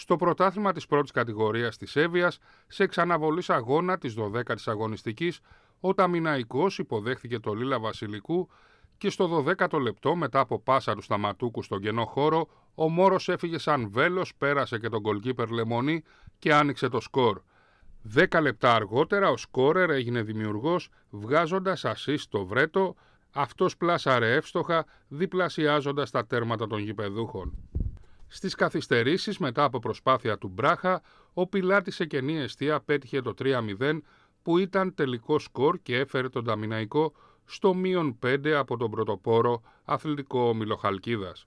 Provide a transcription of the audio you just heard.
στο πρωτάθλημα της πρώτης κατηγορίας της Εύβοιας σε ξαναβολής αγώνα της 12ης αγωνιστικής ο Ταμιναϊκός υποδέχθηκε το Λίλα Βασιλικού και στο 12ο λεπτό μετά από πάσαρου σταματούκου στον κενό χώρο ο λεπτο μετα απο πασα του σταματουκου στον έφυγε σαν βέλος, πέρασε και τον κολκίπερ Λεμονή και άνοιξε το σκορ. Δέκα λεπτά αργότερα ο σκόρερ έγινε δημιουργός βγάζοντας ασύ στο βρέτο, αυτός πλάσαρε εύστοχα διπλασιάζοντας τα τέρματα των γηπεδούχων. Στις καθυστερήσεις μετά από προσπάθεια του Μπράχα, ο πιλάτης σε κενή αιστεία πέτυχε το 3-0 που ήταν τελικό σκορ και έφερε τον Ταμιναϊκό στο μείον 5 από τον πρωτοπόρο αθλητικό ομιλοχαλκίδας.